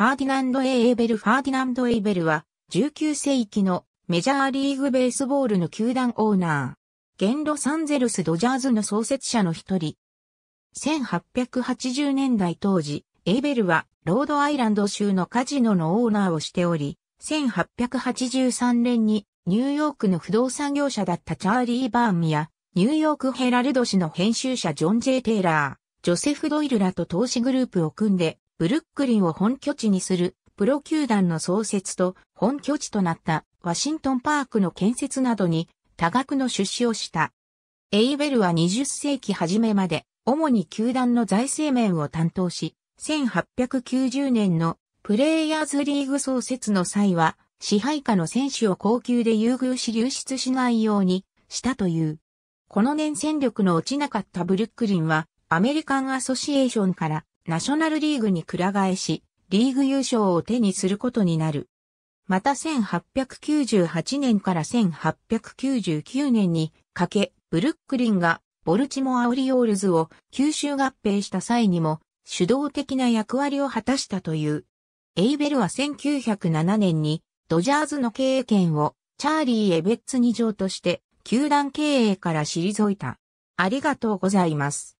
ファーディナンド・エーベル・ファーディナンド・エーベルは、19世紀のメジャーリーグベースボールの球団オーナー。現ロサンゼルス・ドジャーズの創設者の一人。1880年代当時、エーベルはロードアイランド州のカジノのオーナーをしており、1883年にニューヨークの不動産業者だったチャーリー・バーンや、ニューヨーク・ヘラルド氏の編集者ジョン・ジェイ・テイラー、ジョセフ・ドイルらと投資グループを組んで、ブルックリンを本拠地にするプロ球団の創設と本拠地となったワシントンパークの建設などに多額の出資をした。エイベルは20世紀初めまで主に球団の財政面を担当し、1890年のプレイヤーズリーグ創設の際は支配下の選手を高級で優遇し流出しないようにしたという。この年戦力の落ちなかったブルックリンはアメリカンアソシエーションからナショナルリーグにく替えし、リーグ優勝を手にすることになる。また1898年から1899年にかけ、ブルックリンがボルチモアオリオールズを吸収合併した際にも主導的な役割を果たしたという。エイベルは1907年にドジャーズの経営権をチャーリー・エベッツに条として球団経営から退いた。ありがとうございます。